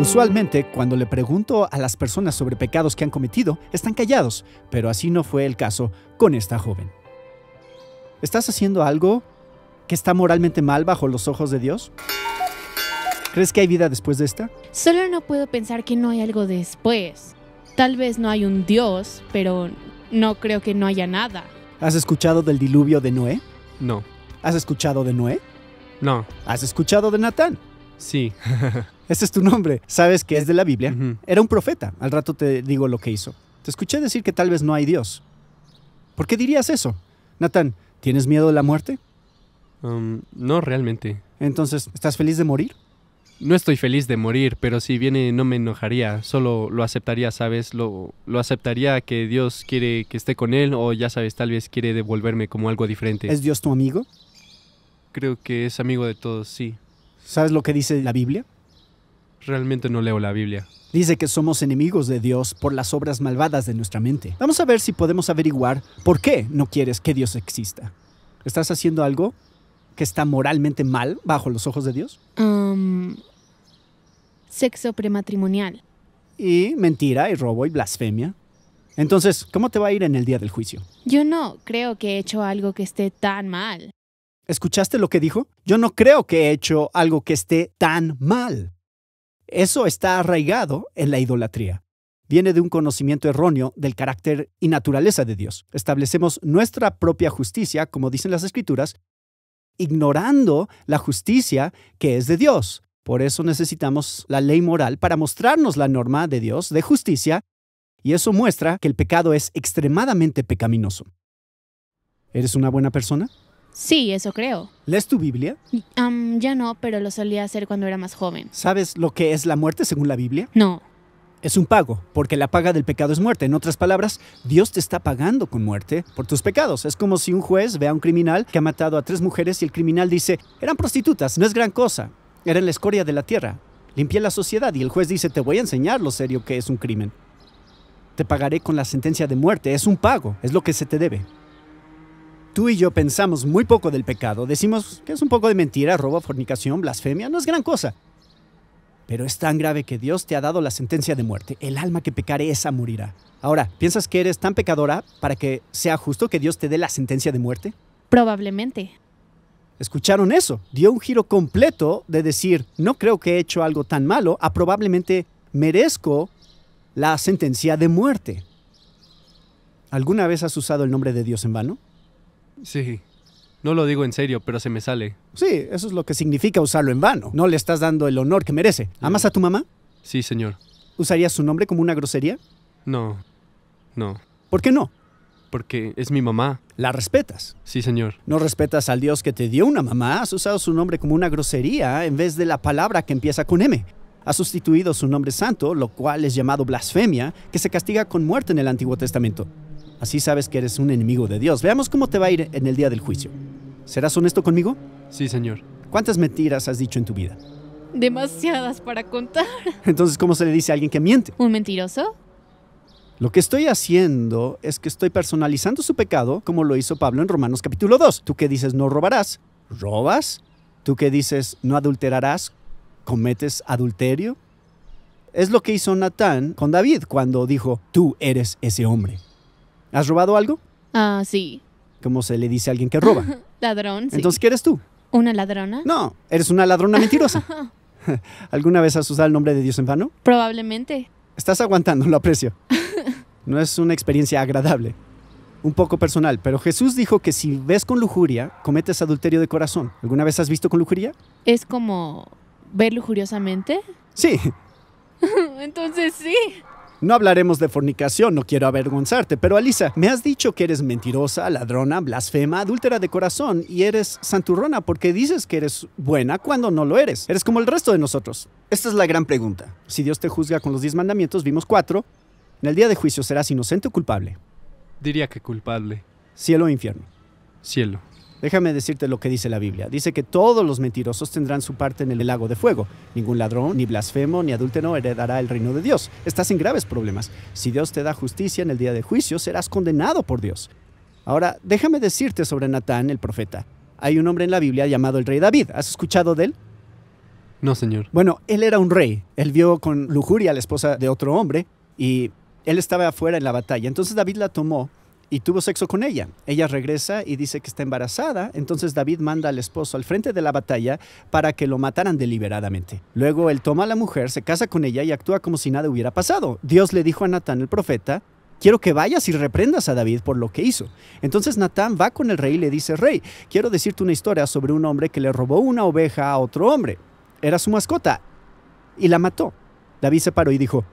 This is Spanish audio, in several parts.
Usualmente, cuando le pregunto a las personas sobre pecados que han cometido, están callados, pero así no fue el caso con esta joven. ¿Estás haciendo algo que está moralmente mal bajo los ojos de Dios? ¿Crees que hay vida después de esta? Solo no puedo pensar que no hay algo después. Tal vez no hay un Dios, pero no creo que no haya nada. ¿Has escuchado del diluvio de Noé? No. ¿Has escuchado de Noé? No. ¿Has escuchado de Natán? Sí. Ese es tu nombre, sabes que es de la Biblia, era un profeta. Al rato te digo lo que hizo. Te escuché decir que tal vez no hay Dios. ¿Por qué dirías eso? Nathan? ¿tienes miedo de la muerte? Um, no realmente. Entonces, ¿estás feliz de morir? No estoy feliz de morir, pero si viene no me enojaría, solo lo aceptaría, ¿sabes? Lo, lo aceptaría que Dios quiere que esté con él o ya sabes, tal vez quiere devolverme como algo diferente. ¿Es Dios tu amigo? Creo que es amigo de todos, sí. ¿Sabes lo que dice la Biblia? Realmente no leo la Biblia. Dice que somos enemigos de Dios por las obras malvadas de nuestra mente. Vamos a ver si podemos averiguar por qué no quieres que Dios exista. ¿Estás haciendo algo que está moralmente mal bajo los ojos de Dios? Um, sexo prematrimonial. Y mentira, y robo, y blasfemia. Entonces, ¿cómo te va a ir en el día del juicio? Yo no creo que he hecho algo que esté tan mal. ¿Escuchaste lo que dijo? Yo no creo que he hecho algo que esté tan mal. Eso está arraigado en la idolatría. Viene de un conocimiento erróneo del carácter y naturaleza de Dios. Establecemos nuestra propia justicia, como dicen las escrituras, ignorando la justicia que es de Dios. Por eso necesitamos la ley moral para mostrarnos la norma de Dios de justicia, y eso muestra que el pecado es extremadamente pecaminoso. ¿Eres una buena persona? Sí, eso creo. ¿Lees tu Biblia? ya no, pero lo solía hacer cuando era más joven. ¿Sabes lo que es la muerte según la Biblia? No. Es un pago, porque la paga del pecado es muerte. En otras palabras, Dios te está pagando con muerte por tus pecados. Es como si un juez ve a un criminal que ha matado a tres mujeres y el criminal dice, eran prostitutas, no es gran cosa, eran la escoria de la tierra, limpié la sociedad y el juez dice, te voy a enseñar lo serio que es un crimen. Te pagaré con la sentencia de muerte, es un pago, es lo que se te debe tú y yo pensamos muy poco del pecado, decimos que es un poco de mentira, robo, fornicación, blasfemia, no es gran cosa. Pero es tan grave que Dios te ha dado la sentencia de muerte. El alma que pecare, esa morirá. Ahora, ¿piensas que eres tan pecadora para que sea justo que Dios te dé la sentencia de muerte? Probablemente. ¿Escucharon eso? Dio un giro completo de decir, no creo que he hecho algo tan malo, a probablemente merezco la sentencia de muerte. ¿Alguna vez has usado el nombre de Dios en vano? Sí. No lo digo en serio, pero se me sale. Sí, eso es lo que significa usarlo en vano. No le estás dando el honor que merece. ¿Amas a tu mamá? Sí, señor. ¿Usarías su nombre como una grosería? No. No. ¿Por qué no? Porque es mi mamá. ¿La respetas? Sí, señor. ¿No respetas al Dios que te dio una mamá? Has usado su nombre como una grosería en vez de la palabra que empieza con M. Has sustituido su nombre santo, lo cual es llamado blasfemia, que se castiga con muerte en el Antiguo Testamento. Así sabes que eres un enemigo de Dios. Veamos cómo te va a ir en el día del juicio. ¿Serás honesto conmigo? Sí, señor. ¿Cuántas mentiras has dicho en tu vida? Demasiadas para contar. Entonces, ¿cómo se le dice a alguien que miente? ¿Un mentiroso? Lo que estoy haciendo es que estoy personalizando su pecado como lo hizo Pablo en Romanos capítulo 2. Tú que dices no robarás, robas. Tú que dices no adulterarás, cometes adulterio. Es lo que hizo Natán con David cuando dijo, tú eres ese hombre. ¿Has robado algo? Ah, sí. ¿Cómo se le dice a alguien que roba? Ladrón. Sí. Entonces, ¿qué eres tú? ¿Una ladrona? No, eres una ladrona mentirosa. ¿Alguna vez has usado el nombre de Dios en vano? Probablemente. Estás aguantando, lo aprecio. No es una experiencia agradable. Un poco personal, pero Jesús dijo que si ves con lujuria, cometes adulterio de corazón. ¿Alguna vez has visto con lujuria? Es como ver lujuriosamente. Sí. Entonces sí. No hablaremos de fornicación, no quiero avergonzarte, pero Alisa, me has dicho que eres mentirosa, ladrona, blasfema, adúltera de corazón y eres santurrona porque dices que eres buena cuando no lo eres. Eres como el resto de nosotros. Esta es la gran pregunta. Si Dios te juzga con los diez mandamientos, vimos cuatro. En el día de juicio serás inocente o culpable. Diría que culpable. Cielo o e infierno. Cielo. Déjame decirte lo que dice la Biblia. Dice que todos los mentirosos tendrán su parte en el lago de fuego. Ningún ladrón, ni blasfemo, ni adúltero heredará el reino de Dios. Estás en graves problemas. Si Dios te da justicia en el día de juicio, serás condenado por Dios. Ahora, déjame decirte sobre Natán, el profeta. Hay un hombre en la Biblia llamado el rey David. ¿Has escuchado de él? No, señor. Bueno, él era un rey. Él vio con lujuria a la esposa de otro hombre y él estaba afuera en la batalla. Entonces David la tomó y tuvo sexo con ella. Ella regresa y dice que está embarazada, entonces David manda al esposo al frente de la batalla para que lo mataran deliberadamente. Luego él toma a la mujer, se casa con ella y actúa como si nada hubiera pasado. Dios le dijo a Natán el profeta, quiero que vayas y reprendas a David por lo que hizo. Entonces Natán va con el rey y le dice, rey, quiero decirte una historia sobre un hombre que le robó una oveja a otro hombre. Era su mascota y la mató. David se paró y dijo,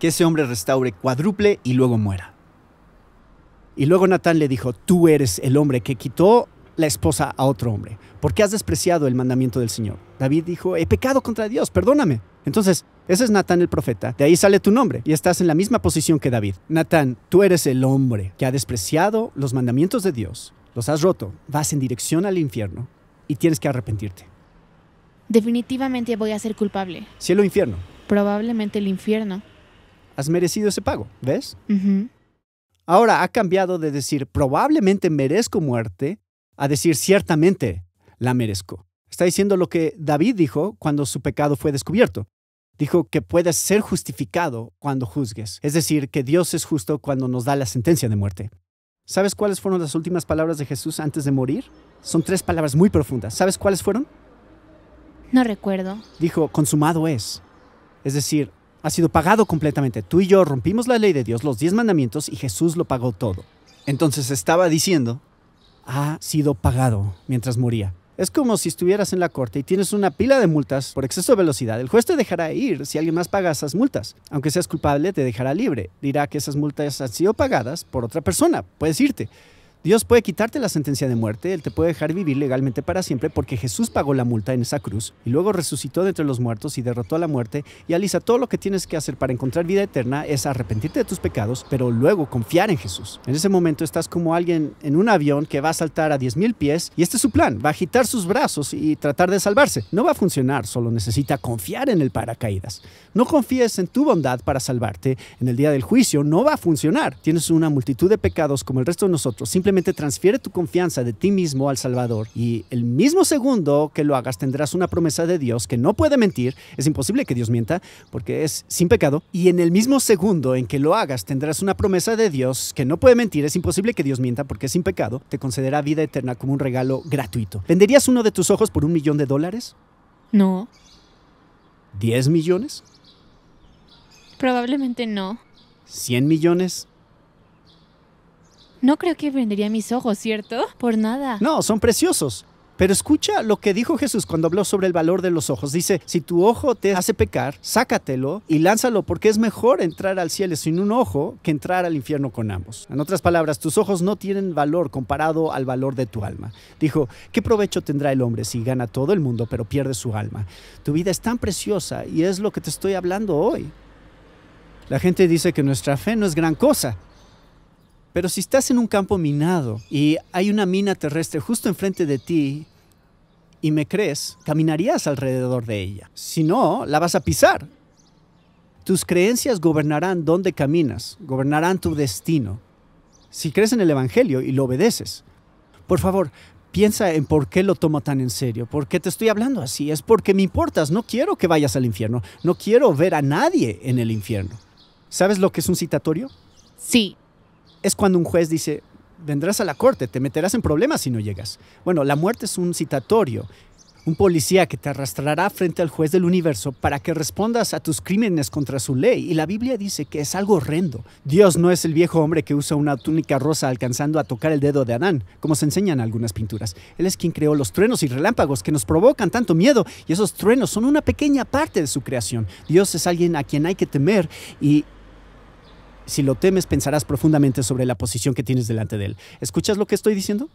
que ese hombre restaure cuádruple y luego muera. Y luego Natán le dijo, tú eres el hombre que quitó la esposa a otro hombre. ¿Por qué has despreciado el mandamiento del Señor? David dijo, he pecado contra Dios, perdóname. Entonces, ese es Natán el profeta, de ahí sale tu nombre y estás en la misma posición que David. Natán, tú eres el hombre que ha despreciado los mandamientos de Dios, los has roto, vas en dirección al infierno y tienes que arrepentirte. Definitivamente voy a ser culpable. ¿Cielo o infierno? Probablemente el infierno. Has merecido ese pago, ¿ves? Ahora ha cambiado de decir probablemente merezco muerte a decir ciertamente la merezco. Está diciendo lo que David dijo cuando su pecado fue descubierto. Dijo que puedes ser justificado cuando juzgues, es decir, que Dios es justo cuando nos da la sentencia de muerte. ¿Sabes cuáles fueron las últimas palabras de Jesús antes de morir? Son tres palabras muy profundas. ¿Sabes cuáles fueron? No recuerdo. Dijo, consumado es. Es decir, ha sido pagado completamente. Tú y yo rompimos la ley de Dios, los diez mandamientos, y Jesús lo pagó todo. Entonces estaba diciendo, ha sido pagado mientras moría. Es como si estuvieras en la corte y tienes una pila de multas por exceso de velocidad. El juez te dejará ir si alguien más paga esas multas. Aunque seas culpable, te dejará libre. Dirá que esas multas han sido pagadas por otra persona. Puedes irte. Dios puede quitarte la sentencia de muerte, Él te puede dejar vivir legalmente para siempre porque Jesús pagó la multa en esa cruz y luego resucitó de entre los muertos y derrotó a la muerte. Y Alisa, todo lo que tienes que hacer para encontrar vida eterna es arrepentirte de tus pecados, pero luego confiar en Jesús. En ese momento estás como alguien en un avión que va a saltar a 10.000 pies y este es su plan, va a agitar sus brazos y tratar de salvarse. No va a funcionar, solo necesita confiar en el paracaídas. No confíes en tu bondad para salvarte en el día del juicio, no va a funcionar. Tienes una multitud de pecados como el resto de nosotros, transfiere tu confianza de ti mismo al Salvador y el mismo segundo que lo hagas tendrás una promesa de Dios que no puede mentir, es imposible que Dios mienta porque es sin pecado, y en el mismo segundo en que lo hagas tendrás una promesa de Dios que no puede mentir, es imposible que Dios mienta porque es sin pecado, te concederá vida eterna como un regalo gratuito. ¿Venderías uno de tus ojos por un millón de dólares? No. ¿10 millones? Probablemente no. ¿Cien millones? No creo que vendería mis ojos, ¿cierto? Por nada. No, son preciosos. Pero escucha lo que dijo Jesús cuando habló sobre el valor de los ojos. Dice, si tu ojo te hace pecar, sácatelo y lánzalo porque es mejor entrar al cielo sin un ojo que entrar al infierno con ambos. En otras palabras, tus ojos no tienen valor comparado al valor de tu alma. Dijo, ¿qué provecho tendrá el hombre si gana todo el mundo pero pierde su alma? Tu vida es tan preciosa y es lo que te estoy hablando hoy. La gente dice que nuestra fe no es gran cosa, pero si estás en un campo minado y hay una mina terrestre justo enfrente de ti y me crees, caminarías alrededor de ella. Si no, la vas a pisar. Tus creencias gobernarán dónde caminas, gobernarán tu destino. Si crees en el Evangelio y lo obedeces, por favor, piensa en por qué lo tomo tan en serio, por qué te estoy hablando así, es porque me importas, no quiero que vayas al infierno, no quiero ver a nadie en el infierno. ¿Sabes lo que es un citatorio? Sí, es cuando un juez dice, vendrás a la corte, te meterás en problemas si no llegas. Bueno, la muerte es un citatorio, un policía que te arrastrará frente al juez del universo para que respondas a tus crímenes contra su ley. Y la Biblia dice que es algo horrendo. Dios no es el viejo hombre que usa una túnica rosa alcanzando a tocar el dedo de Adán, como se enseñan algunas pinturas. Él es quien creó los truenos y relámpagos que nos provocan tanto miedo, y esos truenos son una pequeña parte de su creación. Dios es alguien a quien hay que temer y si lo temes, pensarás profundamente sobre la posición que tienes delante de él. ¿Escuchas lo que estoy diciendo?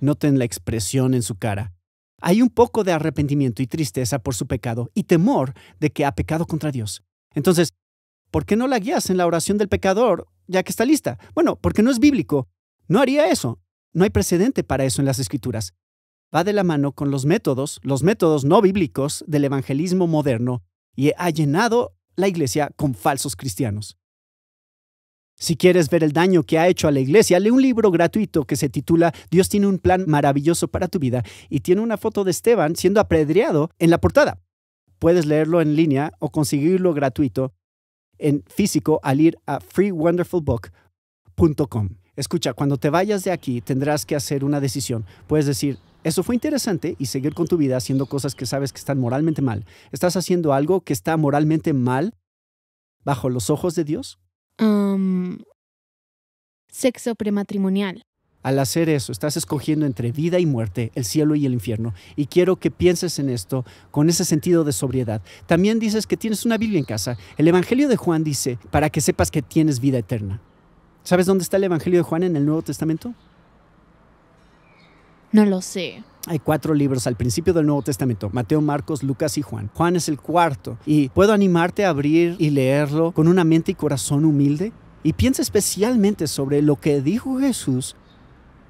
Noten la expresión en su cara. Hay un poco de arrepentimiento y tristeza por su pecado y temor de que ha pecado contra Dios. Entonces, ¿por qué no la guías en la oración del pecador ya que está lista? Bueno, porque no es bíblico. No haría eso. No hay precedente para eso en las escrituras. Va de la mano con los métodos, los métodos no bíblicos del evangelismo moderno y ha llenado la iglesia con falsos cristianos. Si quieres ver el daño que ha hecho a la iglesia, lee un libro gratuito que se titula Dios tiene un plan maravilloso para tu vida y tiene una foto de Esteban siendo apedreado en la portada. Puedes leerlo en línea o conseguirlo gratuito en físico al ir a freewonderfulbook.com. Escucha, cuando te vayas de aquí tendrás que hacer una decisión. Puedes decir, eso fue interesante y seguir con tu vida haciendo cosas que sabes que están moralmente mal. ¿Estás haciendo algo que está moralmente mal bajo los ojos de Dios? Um, sexo prematrimonial. Al hacer eso, estás escogiendo entre vida y muerte, el cielo y el infierno. Y quiero que pienses en esto con ese sentido de sobriedad. También dices que tienes una Biblia en casa. El Evangelio de Juan dice, para que sepas que tienes vida eterna. ¿Sabes dónde está el Evangelio de Juan en el Nuevo Testamento? No lo sé. Hay cuatro libros al principio del Nuevo Testamento, Mateo, Marcos, Lucas y Juan. Juan es el cuarto y puedo animarte a abrir y leerlo con una mente y corazón humilde y piensa especialmente sobre lo que dijo Jesús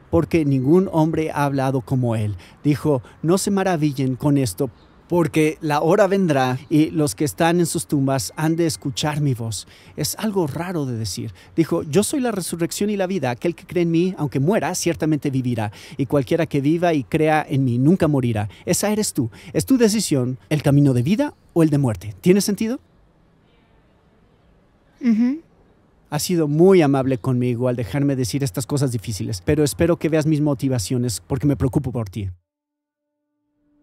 porque ningún hombre ha hablado como él. Dijo, no se maravillen con esto porque la hora vendrá y los que están en sus tumbas han de escuchar mi voz. Es algo raro de decir. Dijo, yo soy la resurrección y la vida, aquel que cree en mí, aunque muera, ciertamente vivirá, y cualquiera que viva y crea en mí nunca morirá. Esa eres tú. Es tu decisión, el camino de vida o el de muerte. ¿Tiene sentido? Ha sido muy amable conmigo al dejarme decir estas cosas difíciles, pero espero que veas mis motivaciones porque me preocupo por ti.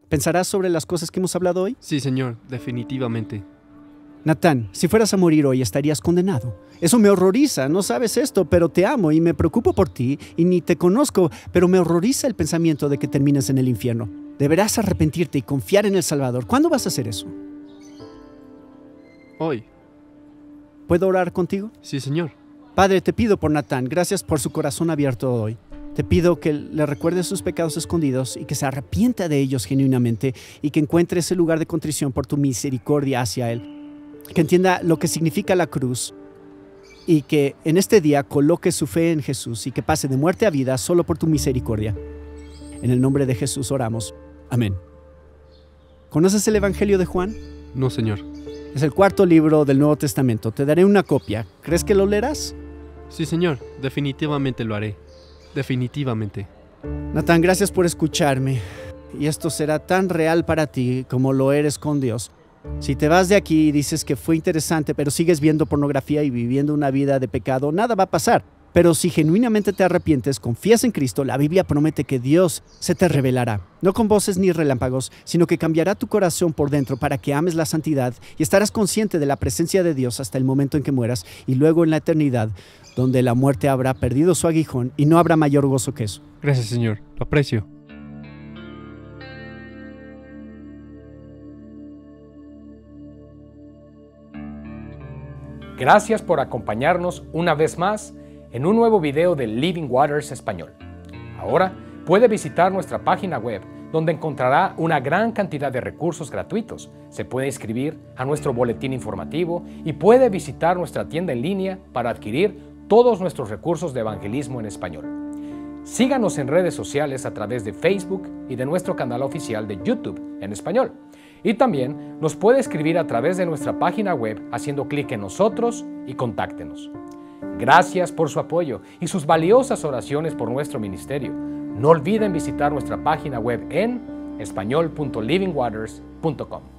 ¿Pensarás sobre las cosas que hemos hablado hoy? Sí, señor, definitivamente. Natán, si fueras a morir hoy estarías condenado. Eso me horroriza, no sabes esto, pero te amo y me preocupo por ti y ni te conozco, pero me horroriza el pensamiento de que termines en el infierno. Deberás arrepentirte y confiar en el Salvador. ¿Cuándo vas a hacer eso? Hoy. ¿Puedo orar contigo? Sí, señor. Padre, te pido por Natán, gracias por su corazón abierto hoy. Te pido que le recuerde sus pecados escondidos y que se arrepienta de ellos genuinamente y que encuentre ese lugar de contrición por tu misericordia hacia Él. Que entienda lo que significa la cruz y que en este día coloque su fe en Jesús y que pase de muerte a vida solo por tu misericordia. En el nombre de Jesús oramos. Amén. ¿Conoces el Evangelio de Juan? No, Señor. Es el cuarto libro del Nuevo Testamento. Te daré una copia. ¿Crees que lo leerás? Sí, Señor. Definitivamente lo haré. Definitivamente. Nathan. gracias por escucharme. Y esto será tan real para ti como lo eres con Dios. Si te vas de aquí y dices que fue interesante, pero sigues viendo pornografía y viviendo una vida de pecado, nada va a pasar. Pero si genuinamente te arrepientes, confías en Cristo, la Biblia promete que Dios se te revelará, no con voces ni relámpagos, sino que cambiará tu corazón por dentro para que ames la santidad y estarás consciente de la presencia de Dios hasta el momento en que mueras y luego en la eternidad, donde la muerte habrá perdido su aguijón y no habrá mayor gozo que eso. Gracias, Señor. Lo aprecio. Gracias por acompañarnos una vez más en un nuevo video de Living Waters Español. Ahora puede visitar nuestra página web donde encontrará una gran cantidad de recursos gratuitos. Se puede inscribir a nuestro boletín informativo y puede visitar nuestra tienda en línea para adquirir todos nuestros recursos de evangelismo en español. Síganos en redes sociales a través de Facebook y de nuestro canal oficial de YouTube en español. Y también nos puede escribir a través de nuestra página web haciendo clic en nosotros y contáctenos. Gracias por su apoyo y sus valiosas oraciones por nuestro ministerio. No olviden visitar nuestra página web en español.livingwaters.com.